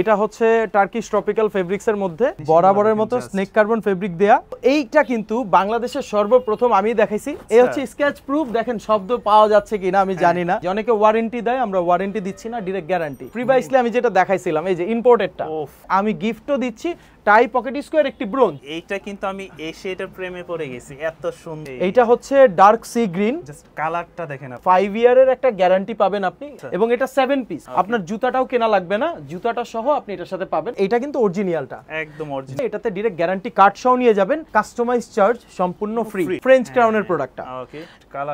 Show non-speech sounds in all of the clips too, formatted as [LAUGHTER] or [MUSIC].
এটা হচ্ছে Turkish tropical ফেব্রিক্সের মধ্যে বরাবরের মতো স্নেক কার্বন ফেব্রিক দেয়া এইটা কিন্তু বাংলাদেশের সর্বপ্রথম আমি দেখাইছি এই হচ্ছে স্কেচ প্রুফ দেখেন শব্দ পাওয়া যাচ্ছে কিনা আমি জানি হ্যাঁ। না অনেকে ওয়ারেন্টি দেয় আমরা ওয়ারেন্টি দিচ্ছি না ডিরেক্ট গ্যারান্টি প্রিভাইসলি আমি যেটা দেখাইছিলাম এই যে ইম্পোর্টেডটা আমি গিফটও দিচ্ছি টাই পকেট স্কোয়ার একটি ব্রোঞ্জ এইটা কিন্তু আমি এসে এটা প্রেমে পড়ে গেছি এত সুন্দর এইটা হচ্ছে ডার্ক সি গ্রিন জাস্ট কালারটা দেখেন ফাইভ ইয়ারের একটা গ্যারান্টি পাবেন আপনি আচ্ছা। এবং এটা সেভেন পিস আপনার জুতাটাও কেনা লাগবে না জুতাটা সহ আপনি এটার সাথে পাবেন এটা কিন্তু অরিজিনালটা একদম অরিজিনাল মানে এটাতে ডাইরেক্ট গ্যারান্টি কার্ড সহ নিয়ে যাবেন কাস্টমাইজ চার্জ সম্পূর্ণ ফ্রি ফ্রেঞ্চ ক্রাউনের প্রোডাক্টটা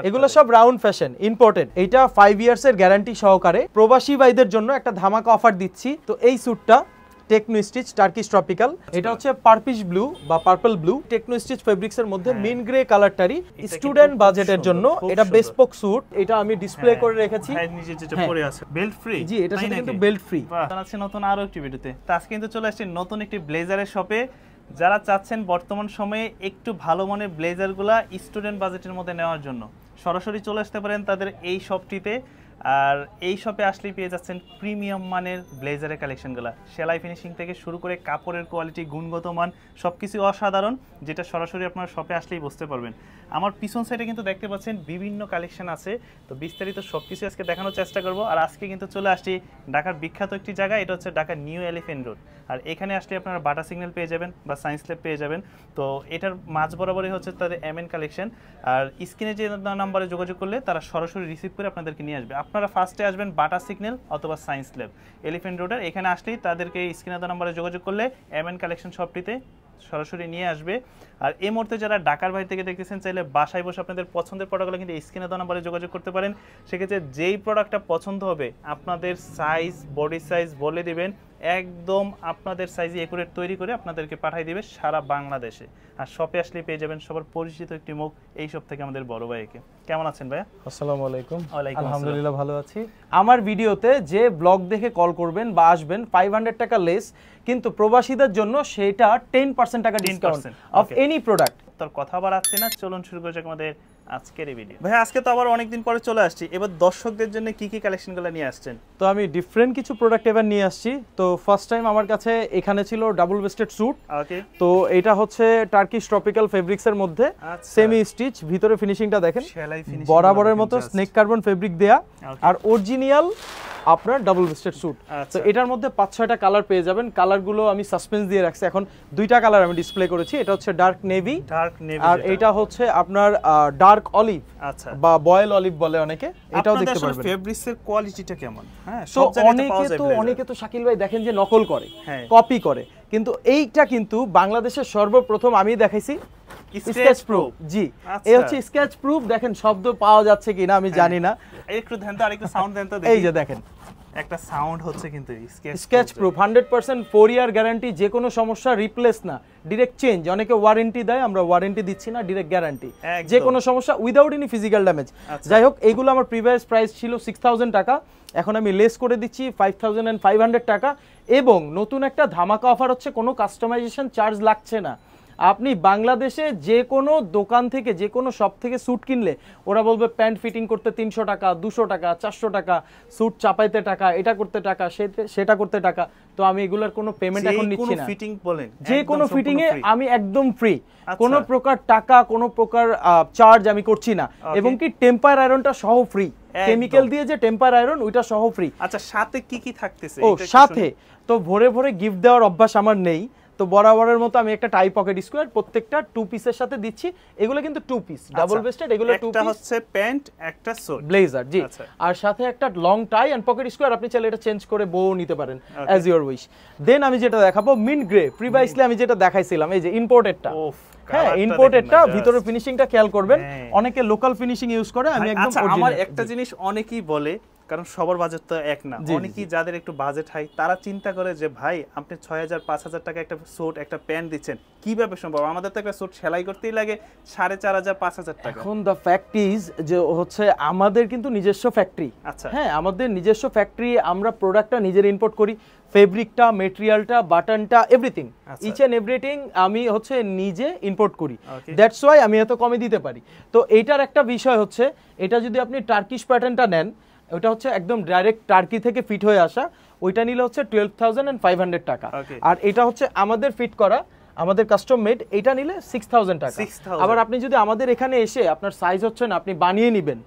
এগুলো সব রাউন্ড ফ্যাশন ইম্পর্টেন্ট এটা ফাইভ ইয়ার্স এর গ্যারান্টি সহকারে প্রবাসী ভাইদের জন্য একটা ধামাকা অফার দিচ্ছি তো এই স্যুটটা টেকনো স্টিচ টার্কিশ ট্রপিক্যাল এটা হচ্ছে পার্পিশ ব্লু বা পার্পল ব্লু টেকনো স্টিচ ফেব্রিক্সের মধ্যে মিন গ্রে কালারটারই স্টুডেন্ট বাজেটের জন্য এটা বেসপক স্যুট এটা আমি ডিসপ্লে হ্যাঁ। করে রেখেছি নিচে যেটা হ্যাঁ। পরে আছে বেল্ট ফ্রি জি এটা সাথে কিন্তু বেল্ট ফ্রি আছে নতুন আরো একটি ভিডিওতে আজকে কিন্তু চলে আসছে নতুন একটি ব্লেজারের শপে যারা চাচ্ছেন বর্তমান সময়ে একটু ভালো মানের ব্লেজারগুলা স্টুডেন্ট বাজেটের মধ্যে নেওয়ার জন্য সরাসরি চলে আসতে পারেন তাদের এই শপটিতে আর এই শপে আসলেই পেয়ে যাচ্ছেন প্রিমিয়াম মানের ব্লেজারের কালেকশনগুলো সেলাই ফিনিশিং থেকে শুরু করে কাপড়ের কোয়ালিটি গুণগত মান সব কিছু অসাধারণ যেটা সরাসরি আপনার শপে আসলেই বুঝতে পারবেন আমার পিছন সাইডে কিন্তু দেখতে পাচ্ছেন বিভিন্ন কালেকশন আছে তো বিস্তারিত সব কিছু আজকে দেখানোর চেষ্টা করব আর আজকে কিন্তু চলে আসছি ঢাকার বিখ্যাত একটি জায়গা এটা হচ্ছে ঢাকার নিউ এলিফেন্ট রোড আর এখানে আসলে আপনারা বাটা সিগন্যাল পেয়ে যাবেন বা সায়েন্স ল্যাব পেয়ে যাবেন তো এটার মাঝ বরাবরই হচ্ছে তাদের এম এন কালেকশন আর স্ক্রিনে যে নাম্বারে যোগাযোগ করলে তারা সরাসরি রিসিভ করে আপনাদেরকে নিয়ে আসবে আপনারা ফার্স্টে আসবেন বাটা সিগন্যাল অথবা সায়েন্স ল্যাব এলিফেন্ট রোডের এখানে আসলেই তাদেরকে স্ক্রিনে নাম্বারে যোগাযোগ করলে এম এন কালেকশন শপটিতে সরাসরি নিয়ে আসবে আর এই মুহূর্তে যারা ঢাকার বাইরে থেকে দেখতেছেন চাইলে বাসায় বসে আপনাদের পছন্দের প্রোডাক্টগুলো কিন্তু স্ক্রিনে দেওয়া নাম্বারে যোগাযোগ করতে পারেন সেক্ষেত্রে যেই প্রোডাক্টটা পছন্দ হবে আপনাদের সাইজ বডি সাইজ বলে দিবেন একদম আপনাদের সাইজে একুরেট তৈরি করে আপনাদেরকে পাঠিয়ে দিবে সারা বাংলাদেশে আর শপে আসলে পেয়ে যাবেন সবার পরিচিত একটি মুখ এই সব থেকে আমাদের বড় ভাইকে কেমন আছেন ভাইয়া আসসালামু আলাইকুম আলহামদুলিল্লাহ ভালো আছি আমার ভিডিওতে যে ব্লগ দেখে কল করবেন বা আসবেন ফাইভ হান্ড্রেড টাকা লেস কিন্তু প্রবাসীদের জন্য সেটা টেন 10% টাকা ডিসকাউন্ট অফ এনি প্রোডাক্ট তোর কথা আবার আসছে না চলুন শুরু করা যাক আমাদের আজকের এই ভিডিও ভাই আজকে তো আবার অনেকদিন পরে চলে আসছি এবার দর্শকদের জন্য কি কি কালেকশনগুলো নিয়ে আসছেন তো আমি ডিফারেন্ট কিছু প্রোডাক্ট এবার নিয়ে আসছি তো ফার্স্ট টাইম আমার কাছে এখানে ছিল ডাবল ওয়েস্টেড স্যুট ওকে তো এটা হচ্ছে টার্কিশ ট্রপিক্যাল ফেব্রিক্স এর মধ্যে সেমি আচ্ছা। স্টিচ ভিতরে ফিনিশিংটা দেখেন বরাবরের মতো স্নেক কার্বন ফেব্রিক দেয়া আর অরিজিনাল আপনার ডাবল ওয়েস্টেড স্যুট তো এটার মধ্যে পাঁচ ছয়টা কালার পেয়ে যাবেন কালারগুলো আমি সাসপেন্স দিয়ে রাখছি এখন দুইটা কালার আমি ডিসপ্লে করেছি এটা হচ্ছে ডার্ক নেভি ডার্ক নেভি আর এটা হচ্ছে আপনার ডার্ক অলিভ আচ্ছা বা বয়েল অলিভ বলে অনেকে এটাও দেখতে পারবেন ফেব্রিক্সের কোয়ালিটিটা কেমন হ্যাঁ সব অনেকে তো অনেকে তো শাকিল ভাই দেখেন যে নকল করে কপি হ্যাঁ। করে কিন্তু এইটা কিন্তু বাংলাদেশের সর্বপ্রথম আমি দেখাইছি স্কেচ প্রুফ জি আচ্ছা। এই হচ্ছে স্কেচ প্রুফ দেখেন শব্দ পাওয়া যাচ্ছে কিনা আমি হ্যাঁ। জানি না একটু ধ্যান তো আরেকটু সাউন্ড ধ্যান তো এই যে দেখেন একটা সাউন্ড হচ্ছে কিন্তু sketch proof hundred percent four year guarantee যে কোনো সমস্যা রিপ্লেস না ডিরেক্ট চেঞ্জ অনেকে ওয়ারেন্টি দেয় আমরা ওয়ারেন্টি দিচ্ছি না ডিরেক্ট গ্যারান্টি যে কোনো সমস্যা উইদাউট এনি ফিজিক্যাল ড্যামেজ যাই হোক এগুলো আমার প্রিভিয়াস প্রাইস ছিল সিক্স থাউজেন্ড টাকা এখন আমি লেস করে দিচ্ছি five thousand and five hundred টাকা এবং নতুন একটা ধামাকা অফার হচ্ছে কোনো কাস্টমাইজেশন চার্জ লাগছে না আপনি বাংলাদেশে যে কোনো দোকান থেকে যে কোনো শপ থেকে স্যুট কিনলে ওরা বলবে প্যান্ট ফিটিং করতে তিনশো টাকা দুশো টাকা চারশো টাকা স্যুট চাপাইতে টাকা এটা করতে টাকা সেটা করতে টাকা তো আমি এগুলোর কোনো পেমেন্ট এখন নিচ্ছি না ফিটিং বলেন যে কোনো ফিটিং এ আমি একদম ফ্রি আচ্ছা। কোনো প্রকার টাকা কোনো প্রকার চার্জ আমি করছি না এবং কি টেম্পার আয়রনটা সহ ফ্রি কেমিক্যাল দিয়ে যে টেম্পার আয়রন ওইটা সহ ফ্রি আচ্ছা সাথে কি কি থাকতেছে ও সাথে তো ভোরে ভোরে গিফট দেওয়ার অভ্যাস আমার নেই তো বরাবরের মতো আমি একটা টাই পকেট স্কোয়ার প্রত্যেকটা টু পিসের সাথে দিচ্ছি এগুলো কিন্তু টু পিস ডাবল বেস্টেড এগুলো টু পিস হচ্ছে প্যান্ট একটা স্যুট ব্লেজার জি আচ্ছা। আর সাথে একটা long tie and pocket square আপনি চাইলে এটা চেঞ্জ করে বউ নিতে পারেন অ্যাজ ইওর উইশ দেন আমি যেটা দেখাবো মিন্ট গ্রে প্রিভাইসলি আমি যেটা দেখাইছিলাম এই যে ইম্পোর্টেডটা হ্যাঁ ইম্পোর্টেডটা ভিতরে ফিনিশিংটা খেয়াল করবেন হ্যাঁ। অনেকে লোকাল ফিনিশিং ইউজ করে আমি একদম আচ্ছা, আমার একটা জিনিস অনেকেই বলে কারণ সবার বাজেট তো এক না অনেকেই যাদের একটু বাজেট হাই তারা চিন্তা করে যে ভাই আপনি ছয় হাজার পাঁচ হাজার টাকা একটা স্যুট একটা প্যান্ট দিচ্ছেন কিভাবে সম্ভব আমাদের তো একটা স্যুট সেলাই করতেই লাগে সাড়ে চার হাজার পাঁচ হাজার টাকা এখন দ্য ফ্যাক্ট ইজ যে হচ্ছে আমাদের কিন্তু নিজস্ব ফ্যাক্টরি আচ্ছা হ্যাঁ আমাদের নিজস্ব ফ্যাক্টরি আমরা প্রোডাক্টটা নিজের ইম্পোর্ট করি ফেব্রিকটা মেটেরিয়ালটা বাটনটা এভরিথিং ইচ অ্যান্ড এভরিথিং আমি হচ্ছে নিজে ইম্পোর্ট করি দ্যাটস ওয়াই আমি এত কমে দিতে পারি তো এটার একটা বিষয় হচ্ছে এটা যদি আপনি টার্কিশ প্যাটার্নটা নেন ওটা হচ্ছে একদম ডাইরেক্ট টার্কি থেকে ফিট হয়ে আসা ওইটা নিলে হচ্ছে twelve thousand and five hundred টাকা আর এটা হচ্ছে আমাদের ফিট করা আমাদের কাস্টম মেড এটা নিলে সিক্স থাউজেন্ড টাকা আবার আপনি যদি আমাদের এখানে এসে আপনার সাইজ হচ্ছে না আপনি বানিয়ে নেবেন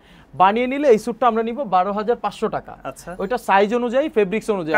বানিয়ে নিলে এই স্যুটটা আমরা নিব বারো হাজার পাঁচশো টাকা আচ্ছা। ওইটা সাইজ অনুযায়ী ফেব্রিক্স অনুযায়ী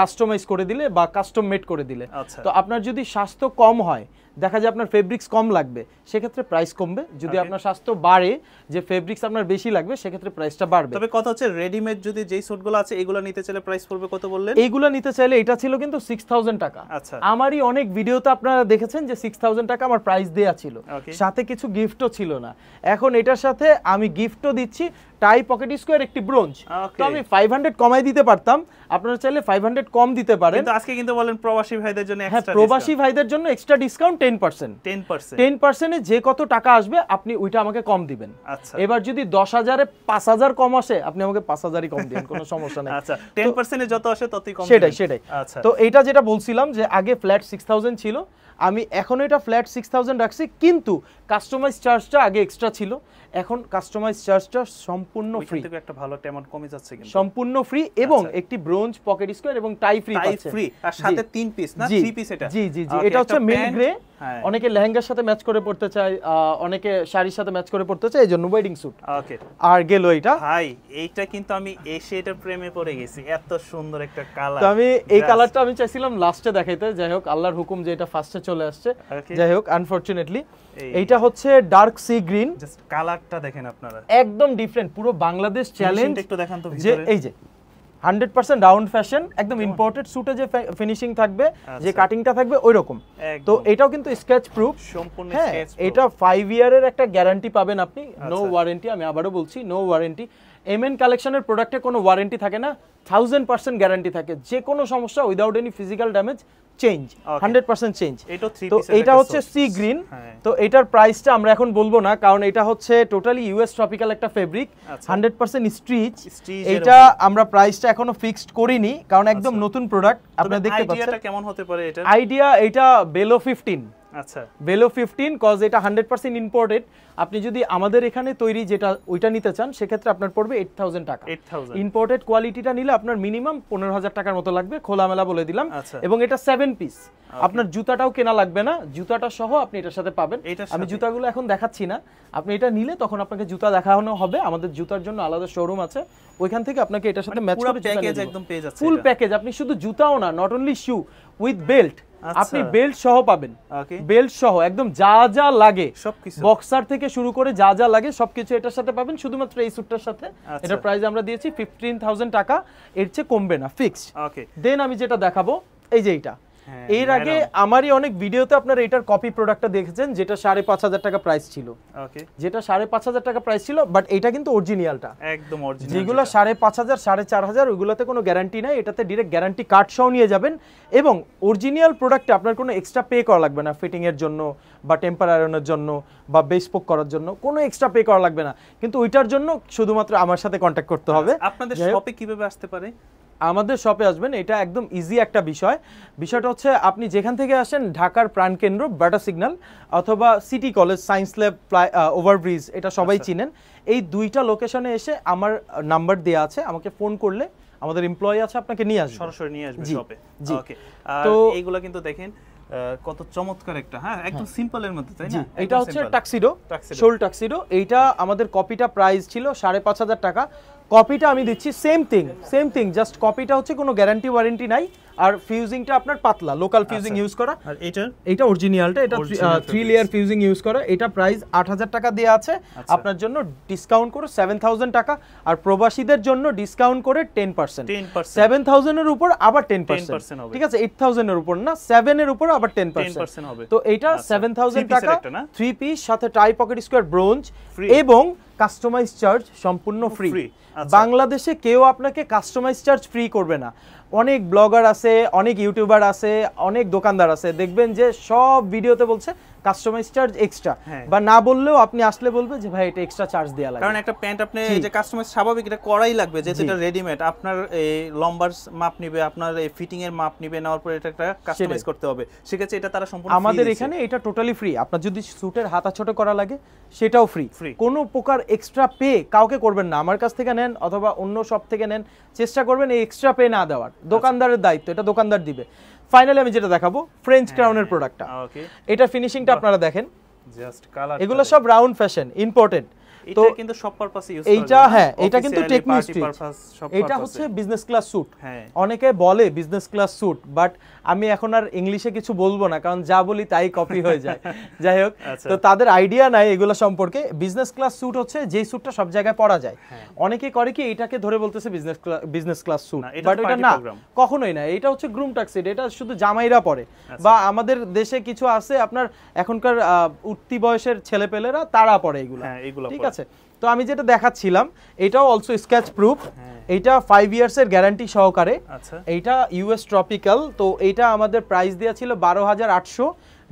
কাস্টমাইজ করে দিলে বা কাস্টম মেড করে দিলে আচ্ছা। তো আপনার যদি স্বাস্থ্য কম হয় দেখা যায় আপনার ফেব্রিক্স কম লাগবে সেক্ষেত্রে প্রাইস কমবে যদি আপনার স্বাস্থ্য বাড়ে যে ফেব্রিক্স আপনার বেশি লাগবে সেক্ষেত্রে প্রাইসটা বাড়বে তবে কথা হচ্ছে রেডিমেড যদি যেই সুটগুলো আছে এগুলো নিতে চাইলে প্রাইস পড়বে কত বললেন এইগুলো নিতে চাইলে এটা ছিল কিন্তু সিক্স থাউজেন্ড টাকা আচ্ছা আমারই অনেক ভিডিওতে আপনারা দেখেছেন যে সিক্স থাউজেন্ড টাকা আমার প্রাইস দেয়া ছিল সাথে কিছু গিফটও ছিল না এখন এটার সাথে আমি গিফটও দিচ্ছি টাই পকেট স্কোয়ার একটি ব্রোঞ্জ তো আমি 500 কমাই দিতে পারতাম আপনারা চাইলে 500 কম দিতে পারেন কিন্তু আজকে কিন্তু বলেন প্রবাসী ভাইদের জন্য হ্যাঁ প্রবাসী ভাইদের জন্য এক্সট্রা ডিসকাউন্ট 10% 10% 10% এ যে কত টাকা আসবে আপনি ওইটা আমাকে কম দিবেন আচ্ছা এবার যদি 10000 এ 5000 কম আসে আপনি আমাকে 5000ই কম দিবেন কোনো সমস্যা নাই আচ্ছা 10% এ যত আসে ততই কম সেটাই সেটাই আচ্ছা তো এটা যেটা বলছিলাম যে আগে ফ্ল্যাট 6000 ছিল আমি এখনও এটা ফ্ল্যাট সিক্স থাউজেন্ড রাখছি কিন্তু কাস্টমাইজ চার্জটা আগে এক্সট্রা ছিল এখন কাস্টমাইজ চার্জটা সম্পূর্ণ ফ্রি একটা ভালো একটা অ্যামাউন্ট কমে যাচ্ছে কিন্তু সম্পূর্ণ ফ্রি এবং আচ্ছা। একটি ব্রোঞ্জ পকেট স্কোয়ার এবং টাই ফ্রি টাই ফ্রি আর সাথে তিন পিস না থ্রি পিস এটা জি জি জি এটা হচ্ছে মেন গ্রে হ্যাঁ। অনেকে লেহেঙ্গার সাথে ম্যাচ করে পড়তে চায় অনেকে শাড়ির সাথে ম্যাচ করে পড়তে চায় এই জন্য ওয়েডিং স্যুট ওকে আর গেল এটা হাই এইটা কিন্তু আমি এসে এটা প্রেমে পড়ে গেছি এত সুন্দর একটা কালার তো আমি এই কালারটা আমি চাইছিলাম লাস্টে দেখাইতে যাই হোক আল্লাহর হুকুম যে এটা ফার্স্টে চলে আসছে যাই হোক আনফরচুনেটলি এইটা হচ্ছে ডার্ক সি গ্রিন জাস্ট কালারটা দেখেন আপনারা একদম ডিফারেন্ট পুরো বাংলাদেশ চ্যালেঞ্জ একটু দেখান তো যে এই যে হান্ড্রেড পার্সেন্ট রাউন্ড ফ্যাশন একদম ইম্পোর্টেড সুটে যে ফিনিশিং থাকবে আচ্ছা। যে কাটিংটা থাকবে ওই রকম তো এটাও কিন্তু স্কেচ প্রুফ সম্পূর্ণ হ্যাঁ এটা ফাইভ ইয়ারের একটা গ্যারান্টি পাবেন আপনি নো ওয়ারেন্টি আচ্ছা। আমি আবারও বলছি নো ওয়ারেন্টি এম এন কালেকশনের প্রোডাক্টে কোনো ওয়ারেন্টি থাকে না থাউজেন্ড পার্সেন্ট গ্যারান্টি থাকে যে কোনো সমস্যা without any physical damage change hundred percent change তো এটা হচ্ছে সি গ্রিন হ্যাঁ। তো এটার প্রাইসটা আমরা এখন বলবো না কারণ এটা হচ্ছে টোটালি ইউএস ট্রপিক্যাল একটা ফেব্রিক হান্ড্রেড পার্সেন্ট স্ট্রিচ এটা আমরা প্রাইসটা এখনো ফিক্সড করিনি কারণ একদম আচ্ছা। নতুন প্রোডাক্ট আপনারা দেখতে পাচ্ছেন কেমন হতে পারে এটা আইডিয়া এটা বেলো ফিফটিন আচ্ছা বেলো ফিফটিন কজ এটা হান্ড্রেড পার্সেন্ট ইম্পোর্টেড আপনি যদি আমাদের এখানে তৈরি যেটা ওইটা নিতে চান সেক্ষেত্রে আপনার পড়বে এইট থাউজেন্ড টাকা ইম্পোর্টেড কোয়ালিটিটা নিলে আপনার মিনিমাম পনেরো হাজার টাকার মতো লাগবে খোলামেলা বলে দিলাম আচ্ছা। এবং এটা সেভেন পিস আপনার জুতাটাও কেনা লাগবে না জুতাটা সহ আপনি এটার সাথে পাবেন আমি জুতাগুলো এখন দেখাচ্ছি না আপনি এটা নিলে তখন আপনাকে জুতা দেখানো হবে আমাদের জুতার জন্য আলাদা শোরুম আছে ওইখান থেকে আপনাকে এটার সাথে ম্যাচ মানে করে ফুল প্যাকেজ আপনি শুধু জুতাও না not only shoe with belt আচ্ছা। আপনি বেল্ট সহ পাবেন বেল্ট সহ একদম যা যা লাগে সবকিছু বক্সার থেকে শুরু করে যা যা লাগে সবকিছু এটার সাথে পাবেন শুধুমাত্র এই স্যুটটার সাথে আচ্ছা। এটার প্রাইস আমরা দিয়েছি 15000 টাকা এর চেয়ে কমবে না ফিক্সড ওকে দেন আমি যেটা দেখাবো এই যে এটা হ্যাঁ, এর আগে আমারই অনেক ভিডিওতে আপনারা এটার কপি প্রোডাক্টটা দেখেছেন যেটা সাড়ে পাঁচ হাজার টাকা প্রাইস ছিল যেটা সাড়ে পাঁচ হাজার টাকা প্রাইস ছিল বাট এটা কিন্তু অরিজিনালটা একদম যেগুলো সাড়ে পাঁচ হাজার সাড়ে চার হাজার ওইগুলোতে কোনো গ্যারান্টি নাই এটাতে ডিরেক্ট গ্যারান্টি কার্ড সহ নিয়ে যাবেন এবং অরিজিনিয়াল প্রোডাক্টে আপনার কোনো এক্সট্রা পে করা লাগবে না ফিটিংয়ের জন্য বা টেম্পার জন্য বা বেসপোক করার জন্য কোনো এক্সট্রা পে করা লাগবে না কিন্তু ওইটার জন্য শুধুমাত্র আমার সাথে কন্ট্যাক্ট করতে আচ্ছা, হবে আপনাদের শপে কিভাবে আসতে পারে আমাদের শপে আসবেন এটা একদম ইজি একটা বিষয় বিষয়টা হচ্ছে আপনি যেখান থেকে আসেন ঢাকার প্রাণকেন্দ্র বাটা সিগন্যাল অথবা city college science lab overbridge এটা সবাই আচ্ছা। চিনেন এই দুইটা লোকেশনে এসে আমার নাম্বার দেওয়া আছে আমাকে ফোন করলে আমাদের এমপ্লয় আছে আপনাকে নিয়ে আসবে সরাসরি নিয়ে আসবে শপে জি ওকে তো এইগুলো কিন্তু দেখেন কত চমৎকার একটা হ্যাঁ একদম সিম্পল হ্যাঁ। এর মধ্যে তাই না এটা হচ্ছে টাক্সিডো শোল টাক্সিডো এইটা আচ্ছা। আমাদের কপিটা প্রাইস ছিল সাড়ে পাঁচ হাজার টাকা কপিটা আমি দিচ্ছি same thing same thing just কপিটা হচ্ছে কোনো গ্যারান্টি ওয়ারেন্টি নাই আর ফিউজিংটা আপনার পাতলা লোকাল ফিউজিং ইউজ করা আর এটা এটা অরিজিনালটা এটা থ্রি লেয়ার ফিউজিং ইউজ করা এটা প্রাইস আট হাজার টাকা দেওয়া আছে আচ্ছা। আপনার জন্য ডিসকাউন্ট করে সেভেন থাউজেন্ড টাকা আর প্রবাসীদের জন্য ডিসকাউন্ট করে টেন পার্সেন্ট সেভেন থাউজেন্ডের উপর আবার টেন পার্সেন্ট ঠিক আছে এইট থাউজেন্ডের উপর না সেভেনের উপর আবার টেন পার্সেন্ট তো এটা সেভেন আচ্ছা, থাউজেন্ড টাকা থ্রি পিস সাথে টাই পকেট স্কোয়ার ব্রোঞ্জ এবং কাস্টমাইজ চার্জ সম্পূর্ণ ফ্রি আচ্ছা। বাংলাদেশে কেউ আপনাকে কাস্টমাইজ চার্জ ফ্রি করবে না অনেক ব্লগার আছে অনেক ইউটিউবার আছে অনেক দোকানদার আছে দেখবেন যে সব ভিডিওতে বলছে কাস্টমাইজ চার্জ এক্সট্রা বা না বললেও আপনি আসলে বলবে যে ভাই এটা এক্সট্রা চার্জ দেওয়া লাগে কারণ একটা প্যান্ট আপনি যে কাস্টমাইজ স্বাভাবিক এটা করাই লাগবে যেহেতু এটা রেডিমেড আপনার এই লম্বার মাপ নেবে আপনার এই ফিটিং এর মাপ নেবে নেওয়ার পরে এটা একটা কাস্টমাইজ করতে হবে সেক্ষেত্রে এটা তারা সম্পূর্ণ আমাদের এখানে এটা টোটালি ফ্রি আপনার যদি স্যুটের হাতা ছোট করা লাগে সেটাও ফ্রি কোনো প্রকার এক্সট্রা পে কাউকে করবেন না আমার কাছ থেকে নেন অথবা অন্য সব থেকে নেন চেষ্টা করবেন এই এক্সট্রা পে না দেওয়ার দোকানদারের দায়িত্ব এটা দোকানদার দিবে ফাইনালি আমি যেটা দেখাবো ফ্রেঞ্চ ক্রাউনের প্রোডাক্টটা এটা ফিনিশিংটা আপনারা দেখেন জাস্ট কালার এগুলো সব রাউন্ড ফ্যাশন ইম্পর্টেন্ট তো কিন্তু সব পারপাসে ইউজ এইটা হ্যাঁ এটা কিন্তু এটা হচ্ছে বিজনেস ক্লাস স্যুট অনেকে বলে বিজনেস ক্লাস স্যুট বাট আমি এখন আর ইংলিশে কিছু বলবো না কারণ যা বলি তাই কপি হয়ে যায় [LAUGHS] যাই হোক আচ্ছা। তো তাদের আইডিয়া নাই এগুলো সম্পর্কে বিজনেস ক্লাস স্যুট হচ্ছে যেই স্যুটটা সব জায়গায় পরা যায় হ্যাঁ। অনেকে করে কি এটাকে ধরে বলতেছে business business class suit but এটা না কখনোই না এটা হচ্ছে গ্রুম টাক্সিড এটা শুধু জামাইরা পরে আচ্ছা। বা আমাদের দেশে কিছু আছে আপনার এখনকার উঠতি বয়সের ছেলেপেলেরা তারা পরে এগুলো হ্যাঁ, ঠিক আছে আছে তো আমি যেটা দেখাচ্ছিলাম এটাও অলসো স্কেচ প্রুফ এটা ফাইভ ইয়ার্সের গ্যারান্টি সহকারে আচ্ছা। এইটা ইউএস ট্রপিক্যাল তো এইটা আমাদের প্রাইস দেওয়া ছিল বারো হাজার আটশো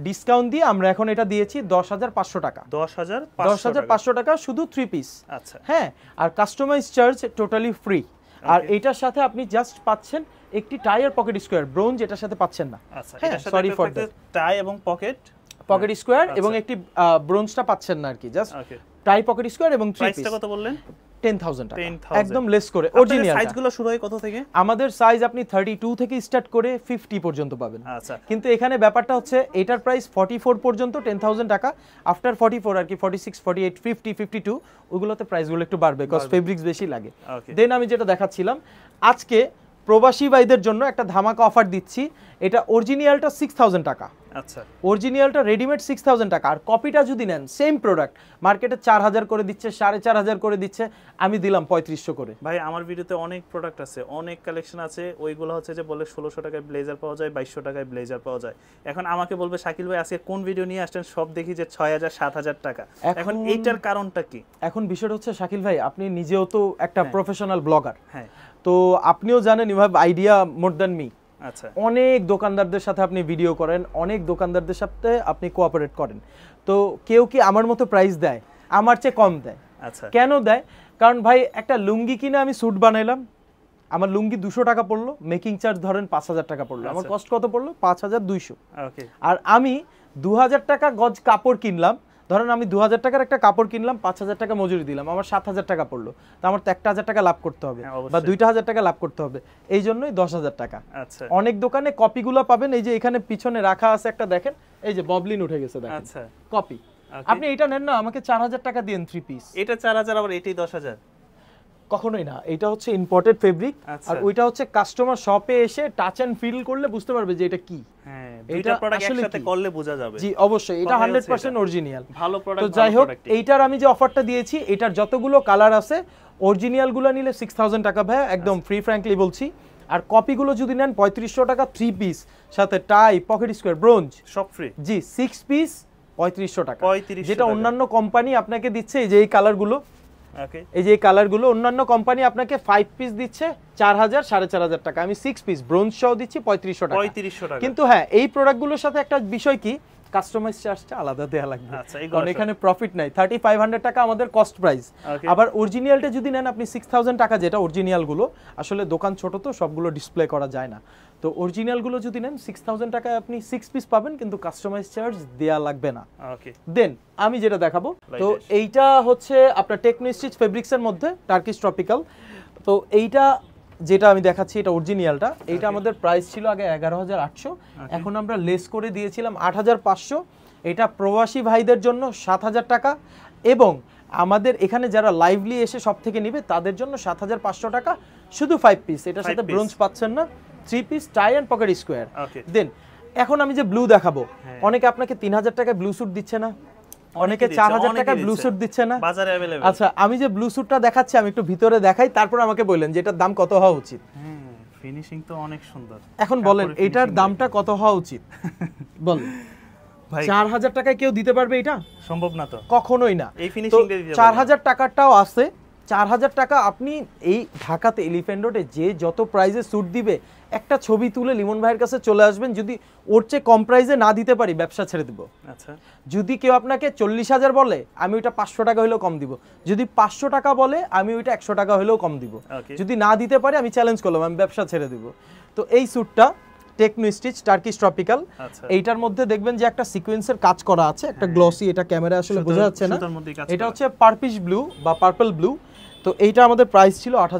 ডিসকাউন্ট দিয়ে আমরা এখন এটা দিয়েছি দশ হাজার পাঁচশো টাকা দশ হাজার দশ হাজার পাঁচশো টাকা শুধু থ্রি পিস আচ্ছা হ্যাঁ আর কাস্টমাইজ চার্জ টোটালি ফ্রি আর এটার সাথে আপনি জাস্ট পাচ্ছেন একটি টাই আর পকেট স্কোয়ার ব্রোঞ্জ এটার সাথে পাচ্ছেন না আচ্ছা, হ্যাঁ সরি ফর দ্যাট টাই এবং পকেট পকেট স্কোয়ার এবং আচ্ছা। একটি ব্রোঞ্জটা পাচ্ছেন না আর কি জাস্ট টাই পকেট স্কোয়ার এবং থ্রি পিস কত বললেন 10000 টাকা একদম লেস করে অরিজিনাল সাইজ গুলো শুরু হয় কত থেকে আমাদের সাইজ আপনি 32 থেকে স্টার্ট করে 50 পর্যন্ত পাবেন আচ্ছা কিন্তু এখানে ব্যাপারটা হচ্ছে এটার প্রাইস 44 পর্যন্ত 10000 টাকা আফটার 44 আর কি 46 48 50 52 ওগুলোতে প্রাইস গুলো একটু বাড়বে বিকজ ফেব্রিক্স বেশি লাগে দেন আমি যেটা দেখাচ্ছিলাম আজকে প্রবাসী ভাইদের জন্য একটা ধামাকা অফার দিচ্ছি এটা অরিজিনালটা 6000 টাকা আচ্ছা অরিজিনালটা রেডিমেড সিক্স থাউজেন্ড টাকা আর কপিটা যদি নেন সেম প্রোডাক্ট মার্কেটে চার হাজার করে দিচ্ছে সাড়ে চার হাজার করে দিচ্ছে আমি দিলাম পঁয়ত্রিশশো করে ভাই আমার ভিডিওতে অনেক প্রোডাক্ট আছে অনেক কালেকশন আছে ওইগুলো হচ্ছে যে বলে ষোলোশো টাকায় ব্লেজার পাওয়া যায় বাইশশো টাকায় ব্লেজার পাওয়া যায় এখন আমাকে বলবে শাকিল ভাই আজকে কোন ভিডিও নিয়ে আসছেন সব দেখি যে ছয় হাজার সাত হাজার টাকা এখন এইটার কারণটা কি এখন বিষয়টা হচ্ছে শাকিল ভাই আপনি নিজেও তো একটা প্রফেশনাল হ্যাঁ। ব্লগার হ্যাঁ তো আপনিও জানেন you have idea more than me আচ্ছা। অনেক দোকানদারদের সাথে আপনি ভিডিও করেন অনেক দোকানদারদের সাথে আপনি কোঅপারেট করেন তো কেউ কি আমার মতো প্রাইস দেয় আমার চেয়ে কম দেয় আচ্ছা কেন দেয় কারণ ভাই একটা লুঙ্গি কিনে আমি স্যুট বানাইলাম আমার লুঙ্গি দুশো টাকা পড়লো মেকিং চার্জ ধরেন পাঁচ হাজার টাকা পড়লো আমার কস্ট আচ্ছা। কত পড়লো পাঁচ হাজার দুইশো আর আমি দু হাজার টাকা গজ কাপড় কিনলাম ধরেন আমি দু হাজার টাকার একটা কাপড় কিনলাম পাঁচ হাজার টাকা মজুরি দিলাম আমার সাত হাজার টাকা পড়লো তো আমার তো একটা হাজার টাকা লাভ করতে হবে হ্যাঁ, বা দুইটা হাজার টাকা লাভ করতে হবে এই জন্যই দশ হাজার টাকা আচ্ছা অনেক দোকানে কপিগুলো পাবেন এই যে এখানে পিছনে রাখা আছে একটা দেখেন এই যে ববলিন উঠে গেছে দেখেন কপি আচ্ছা। আপনি এটা নেন না আমাকে চার হাজার টাকা দিন থ্রি পিস এটা চার হাজার আবার এটি দশ হাজার কখনোই না এটা হচ্ছে ইম্পোর্টেড আচ্ছা। ফেব্রিক আর ওইটা হচ্ছে কাস্টমার শপে এসে টাচ এন্ড ফিল করলে বুঝতে পারবে যে এটা কি হ্যাঁ, এটা আসলে করলে বোঝা যাবে জি অবশ্যই এটা 100% অরিজিনাল ভালো প্রোডাক্ট তো যাই হোক আমি যে অফারটা দিয়েছি এটার যতগুলো কালার আছে অরিজিনাল গুলো নিলে 6000 টাকা ভাই একদম ফ্রি আচ্ছা। ফ্র্যাঙ্কলি বলছি আর গুলো যদি নেন 3500 টাকা থ্রি পিস সাথে টাই পকেট স্কোয়ার ব্রোঞ্জ সব ফ্রি জি 6 পিস 3500 টাকা যেটা অন্যান্য কোম্পানি আপনাকে দিচ্ছে এই যে এই কালারগুলো এই যে কালারগুলো অন্যান্য কোম্পানি আপনাকে ফাইভ পিস দিচ্ছে চার হাজার সাড়ে চার হাজার টাকা আমি সিক্স পিস ব্রোঞ্জ সহ দিচ্ছি পঁয়ত্রিশশো টাকা পঁয়ত্রিশশো টাকা কিন্তু হ্যাঁ এই প্রোডাক্টগুলোর সাথে একটা বিষয় কি কাস্টমাইজ চার্জটা আলাদা দেওয়া লাগবে আচ্ছা, কারণ এখানে প্রফিট নাই থার্টি ফাইভ হান্ড্রেড টাকা আমাদের কস্ট প্রাইস আবার অরিজিনিয়ালটা যদি নেন আপনি সিক্স থাউজেন্ড টাকা যেটা অরিজিনিয়ালগুলো আসলে দোকান ছোট তো সবগুলো ডিসপ্লে করা যায় না তো অরিজিনালগুলো যদি নেন সিক্স থাউজেন্ড টাকায় আপনি সিক্স পিস পাবেন কিন্তু কাস্টমাইজ চার্জ দেয়া লাগবে না দেন আমি যেটা দেখাবো তো এইটা হচ্ছে আপনার টেকনো স্টিচ ফেব্রিক্সের মধ্যে টার্কিশ ট্রপিক্যাল তো এইটা যেটা আমি দেখাচ্ছি এটা অরিজিনালটা এটা আমাদের প্রাইস ছিল আগে এগারো হাজার আটশো এখন আমরা লেস করে দিয়েছিলাম আট হাজার পাঁচশো এটা প্রবাসী ভাইদের জন্য সাত হাজার টাকা এবং আমাদের এখানে যারা লাইভলি এসে সব থেকে নিবে তাদের জন্য সাত হাজার পাঁচশো টাকা শুধু ফাইভ পিস এটার সাথে ব্রোঞ্জ পাচ্ছেন না three piece tie and pocket square then এখন আমি যে ব্লু দেখাবো হ্যাঁ। অনেকে আপনাকে তিন হাজার টাকায় ব্লু স্যুট দিচ্ছে না অনেকে চার হাজার টাকা ব্লু স্যুট দিচ্ছে না বাজারে अवेलेबल আচ্ছা আমি যে ব্লু স্যুটটা দেখাচ্ছি আমি একটু ভিতরে দেখাই তারপর আমাকে বলেন যে এটার দাম কত হওয়া উচিত ফিনিশিং তো অনেক সুন্দর এখন বলেন এটার দামটা কত হওয়া উচিত [LAUGHS] বল চার হাজার টাকায় কেউ দিতে পারবে এটা সম্ভব না তো কখনোই না এই ফিনিশিং চার হাজার টাকাটাও আছে চার হাজার টাকা আপনি এই ঢাকাতে এলিফ্যান্ট রোডে যে যত প্রাইজে স্যুট দিবে একটা ছবি তুলে লিমন ভাইয়ের কাছে চলে আসবেন যদি ওর চেয়ে কম প্রাইজে না দিতে পারি ব্যবসা ছেড়ে দিব আচ্ছা যদি কেউ আপনাকে চল্লিশ হাজার বলে আমি ওইটা পাঁচশো টাকা হলেও কম দিব যদি পাঁচশো টাকা বলে আমি ওইটা একশো টাকা হলেও কম দিব যদি না দিতে পারি আমি চ্যালেঞ্জ করলাম আমি ব্যবসা ছেড়ে দিব তো এই স্যুটটা টেকনো স্টিচ টার্কিস ট্রপিক্যাল এইটার মধ্যে দেখবেন যে একটা সিকোয়েন্সের কাজ করা আছে একটা গ্লসি হ্যাঁ। এটা ক্যামেরা আসলে বোঝা যাচ্ছে না এটা হচ্ছে পারপিস ব্লু বা পার্পল ব্লু তো এইটা আমাদের প্রাইস ছিল আট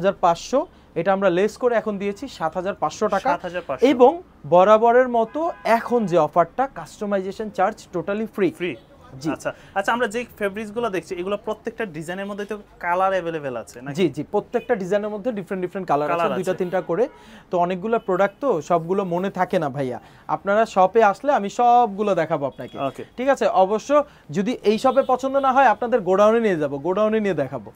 এটা আমরা লেস করে এখন দিয়েছি সাত হাজার পাঁচশো টাকা এবং বরাবরের মতো এখন যে অফারটা customization charge totally free free আচ্ছা আচ্ছা আমরা যে ফেব্রিক্সগুলো দেখছি এগুলো প্রত্যেকটা ডিজাইনের মধ্যে তো কালার अवेलेबल আছে না জি জি প্রত্যেকটা ডিজাইনের মধ্যে ডিফারেন্ট ডিফারেন্ট কালার আছে দুইটা তিনটা করে তো অনেকগুলো প্রোডাক্ট তো সবগুলো মনে থাকে না ভাইয়া আপনারা শপে আসলে আমি সবগুলো দেখাবো আপনাকে ঠিক আছে অবশ্য যদি এই শপে পছন্দ না হয় আপনাদের গোডাউনে নিয়ে যাব গোডাউনে নিয়ে দেখাবো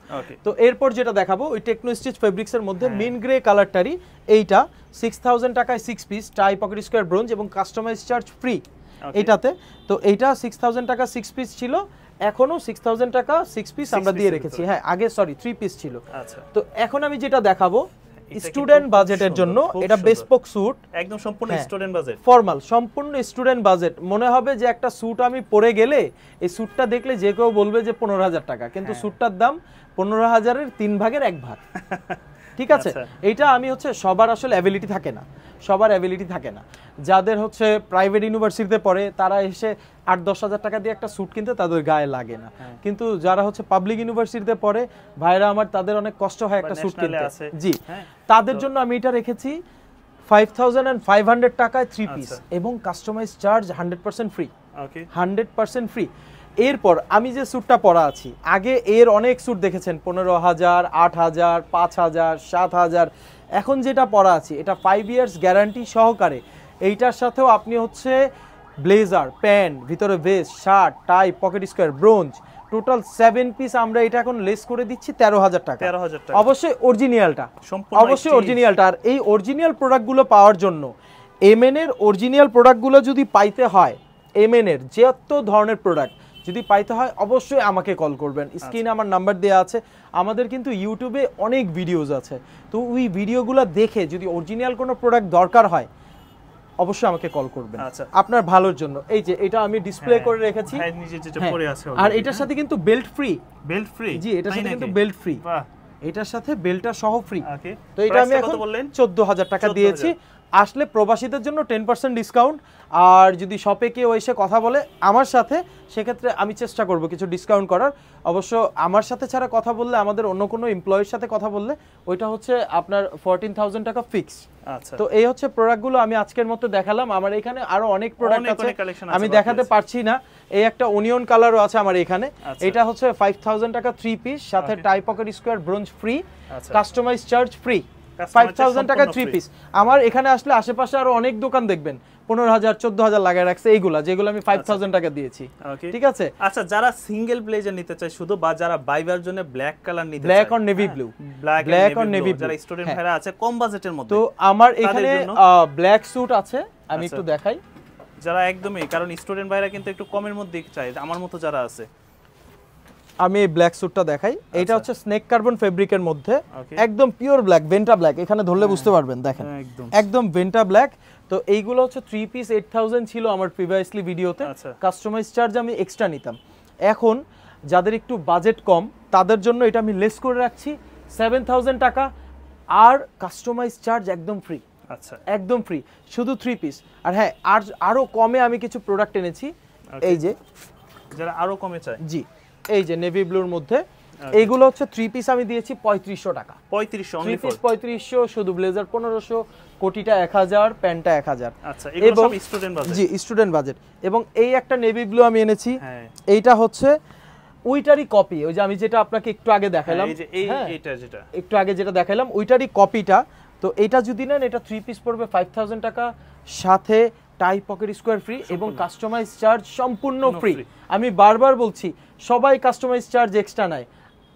তো এরপর যেটা দেখাবো ওই টেকনো স্টিচ ফেব্রিক্সের মধ্যে মেন গ্রে কালারটারই এইটা সিক্স থাউজেন্ড টাকায় six piece tie pocket square bronze এবং কাস্টমাইজ চার্জ ফ্রি এটাতে তো এইটা সিক্স থাউজেন্ড টাকা সিক্স পিস ছিল এখনো সিক্স থাউজেন্ড টাকা সিক্স পিস আমরা দিয়ে রেখেছি হ্যাঁ আগে সরি থ্রি পিস ছিল আচ্ছা। তো এখন আমি যেটা দেখাবো স্টুডেন্ট বাজেটের জন্য এটা বেসপক স্যুট একদম সম্পূর্ণ স্টুডেন্ট বাজেট ফর্মাল সম্পূর্ণ স্টুডেন্ট বাজেট মনে হবে যে একটা স্যুট আমি পরে গেলে এই স্যুটটা দেখলে যে কেউ বলবে যে পনেরো হাজার টাকা কিন্তু স্যুটটার হ্যাঁ। দাম পনেরো হাজারের তিন ভাগের এক ভাগ [LAUGHS] ঠিক আছে আচ্ছা। এটা আমি হচ্ছে সবার আসলে অ্যাবিলিটি থাকে না সবার অ্যাবিলিটি থাকে না যাদের হচ্ছে প্রাইভেট ইউনিভার্সিটিতে পড়ে তারা এসে আট দশ হাজার টাকা দিয়ে একটা স্যুট কিনতে তাদের গায়ে লাগে না হ্যাঁ। কিন্তু যারা হচ্ছে পাবলিক ইউনিভার্সিটিতে পড়ে ভাইরা আমার তাদের অনেক কষ্ট হয় একটা স্যুট কিনতে জি হ্যাঁ, তাদের জন্য আমি এটা রেখেছি five thousand and five hundred টাকায় থ্রি আচ্ছা। পিস এবং customize charge hundred percent free hundred percent free এরপর আমি যে স্যুটটা পরা আছি আগে এর অনেক স্যুট দেখেছেন পনেরো হাজার আট হাজার পাঁচ হাজার সাত হাজার এখন যেটা পরা আছি এটা ফাইভ ইয়ার্স গ্যারান্টি সহকারে এইটার সাথেও আপনি হচ্ছে ব্লেজার প্যান্ট ভিতরে vest shirt tie pocket square bronze total seven piece আমরা এটা এখন লেস করে দিচ্ছি তেরো হাজার টাকা তেরো হাজার টাকা অবশ্যই অরিজিনালটা অবশ্যই অরিজিনালটা আর এই অরিজিনাল প্রোডাক্টগুলো পাওয়ার জন্য এমএন এর অরিজিনাল প্রোডাক্টগুলো যদি পাইতে হয় এমএন এর যে ধরনের প্রোডাক্ট যদি পাইতে হয় অবশ্যই আমাকে কল করবেন স্ক্রিনে আচ্ছা। আমার নাম্বার দেওয়া আছে আমাদের কিন্তু ইউটিউবে অনেক ভিডিওজ আছে তো ওই ভিডিওগুলো দেখে যদি অরিজিনাল কোনো প্রোডাক্ট দরকার হয় অবশ্যই আমাকে কল করবেন আচ্ছা। আপনার ভালোর জন্য এই যে এটা আমি ডিসপ্লে হ্যাঁ। করে রেখেছি আর এটার সাথে কিন্তু বেল্ট ফ্রি বেল্ট ফ্রি জি এটার সাথে কিন্তু বেল্ট ফ্রি এটার সাথে বেল্টটা সহ ফ্রি তো এটা আমি এখন বললেন চোদ্দ হাজার টাকা দিয়েছি আসলে প্রবাসীদের জন্য টেন পার্সেন্ট ডিসকাউন্ট আর যদি শপে কেউ এসে কথা বলে আমার সাথে সেক্ষেত্রে আমি চেষ্টা করব কিছু ডিসকাউন্ট করার অবশ্য আমার সাথে ছাড়া কথা বললে আমাদের অন্য কোনো এমপ্লয়ের সাথে কথা বললে ওইটা হচ্ছে আপনার ফোরটিন থাউজেন্ড টাকা ফিক্স আচ্ছা তো এই হচ্ছে প্রোডাক্টগুলো আমি আজকের মতো দেখালাম আমার এখানে আরো অনেক প্রোডাক্ট আছে আমি দেখাতে পারছি না এই একটা অনিয়ন কালারও আছে আমার এখানে আচ্ছা। এটা হচ্ছে ফাইভ থাউজেন্ড টাকা থ্রি পিস সাথে tie pocket square bronze free customize charge free 5000 টাকা পিস আমার এখানে আসলে আশেপাশে আরো অনেক দোকান দেখবেন 15000 14000 লাগায় রাখছে এইগুলা যেগুলো আমি 5000 আচ্ছা। টাকা দিয়েছি ঠিক আছে আচ্ছা যারা সিঙ্গেল ব্লেজার নিতে চায় শুধু বা যারা বাইবার জন্য ব্ল্যাক কালার নিতে চায় black navy blue black navy blue যারা স্টুডেন্ট হ্যাঁ। ভাইরা আছে কম বাজেটের মধ্যে তো আমার এখানে ব্ল্যাক স্যুট আছে আমি আচ্ছা। একটু দেখাই যারা একদমই কারণ স্টুডেন্ট ভাইরা কিন্তু একটু কমের মধ্যে চায় আমার মতো যারা আছে আমি এই ব্ল্যাক স্যুটটা দেখাই আচ্ছা। এটা হচ্ছে স্নেক কার্বন ফেব্রিকের মধ্যে একদম পিওর ব্ল্যাক ভেন্টা ব্ল্যাক এখানে ধরলে হ্যাঁ। বুঝতে পারবেন দেখেন হ্যাঁ, একদম ভেন্টা ব্ল্যাক তো এইগুলো হচ্ছে থ্রি পিস এইট থাউজেন্ড ছিল আমার প্রিভিয়াসলি ভিডিওতে কাস্টমাইজ চার্জ আমি এক্সট্রা নিতাম এখন যাদের একটু বাজেট কম তাদের জন্য এটা আমি লেস করে রাখছি সেভেন থাউজেন্ড টাকা আর কাস্টমাইজ চার্জ একদম ফ্রি আচ্ছা একদম ফ্রি শুধু থ্রি পিস আর হ্যাঁ আর আরও কমে আমি কিছু প্রোডাক্ট এনেছি এই যে যারা আরও কমে চায় জি এই যে নেভি ব্লুর মধ্যে আচ্ছা। এইগুলো হচ্ছে থ্রি পিস আমি দিয়েছি পঁয়ত্রিশশো টাকা পঁয়ত্রিশশো পঁয়ত্রিশশো শুধু ব্লেজার পনেরোশো কোটিটা এক হাজার প্যান্টটা এক হাজার আচ্ছা, এবং জি স্টুডেন্ট বাজেট এবং এই একটা নেভি ব্লু আমি এনেছি হ্যাঁ। এইটা হচ্ছে উইটারি কপি ওই যে আমি যেটা আপনাকে একটু আগে হ্যাঁ, দেখালাম হ্যাঁ। একটু আগে যেটা দেখালাম উইটারি কপিটা তো এটা যদি নেন এটা থ্রি পিস পড়বে ফাইভ থাউজেন্ড টাকা সাথে টাই পকেট স্কোয়ার ফ্রি এবং কাস্টমাইজ চার্জ সম্পূর্ণ ফ্রি আমি বারবার বলছি সবাই কাস্টমাইজ চার্জ এক্সট্রা নেয়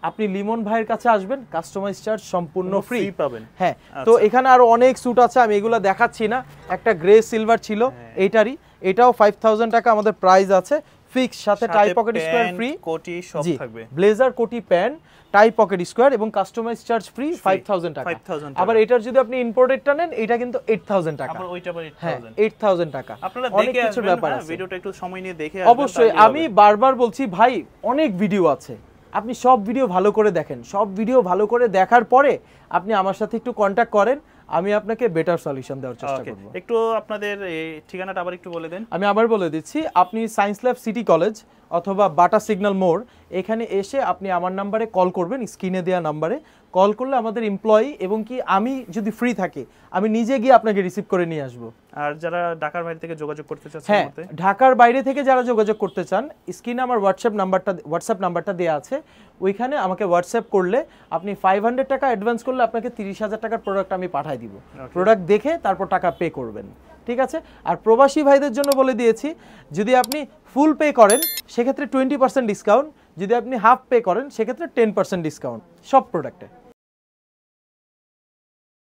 আপনি লিমন ভাইয়ের কাছে আসবেন কাস্টমাইজ চার্জ সম্পূর্ণ ফ্রি পাবেন হ্যাঁ আচ্ছা। তো এখানে আরো অনেক স্যুট আছে আমি এগুলো দেখাচ্ছি না একটা গ্রে সিলভার ছিল হ্যাঁ। এইটারই এটাও ফাইভ টাকা আমাদের প্রাইস আছে ফিক্স সাথে টাই পকেট স্কোয়ার ফ্রি কোটি সব থাকবে ব্লেজার কোটি প্যান্ট টাই পকেট স্কোয়ার এবং কাস্টমাইজ চার্জ ফ্রি 5000 টাকা আবার এটার যদি আপনি ইম্পোর্টেডটা নেন এটা কিন্তু 8000 টাকা আবার ওইটা আবার 8000 হ্যাঁ, 8000 টাকা আপনারা দেখে আসবেন হ্যাঁ, ভিডিওটা একটু সময় নিয়ে দেখে অবশ্যই আমি বারবার বলছি ভাই অনেক ভিডিও আছে আপনি সব ভিডিও ভালো করে দেখেন সব ভিডিও ভালো করে দেখার পরে আপনি আমার সাথে একটু কন্ট্যাক্ট করেন আমি আপনাকে বেটার সলিউশন দেওয়ার চেষ্টা করব একটু আপনাদের ঠিকানাটা আবার একটু বলে দেন আমি আবার বলে দিচ্ছি আপনি সায়েন্স ল্যাব সিটি কলেজ অথবা বাটা সিগন্যাল মোড় এখানে এসে আপনি আমার নাম্বারে কল করবেন স্ক্রিনে দেওয়া নাম্বারে কল করলে আমাদের এমপ্লয়ি এবং কি আমি যদি ফ্রি থাকি আমি নিজে গিয়ে আপনাকে রিসিভ করে নিয়ে আসব আর যারা ঢাকার বাইরে থেকে যোগাযোগ করতে চান হ্যাঁ ঢাকার বাইরে থেকে যারা যোগাযোগ করতে চান স্ক্রিনে আমার হোয়াটসঅ্যাপ নাম্বারটা হোয়াটসঅ্যাপ নাম্বারটা দেওয়া আছে ওইখানে আমাকে হোয়াটসঅ্যাপ করলে আপনি ফাইভ হান্ড্রেড টাকা অ্যাডভান্স করলে আপনাকে তিরিশ হাজার টাকার প্রোডাক্ট আমি পাঠাই দিব প্রোডাক্ট দেখে তারপর টাকা পে করবেন ঠিক আছে আর প্রবাসী ভাইদের জন্য বলে দিয়েছি যদি আপনি ফুল পে করেন সেক্ষেত্রে টোয়েন্টি পার্সেন্ট ডিসকাউন্ট যদি আপনি হাফ পে করেন সেক্ষেত্রে টেন পার্সেন্ট ডিসকাউন্ট সব প্রোডাক্টে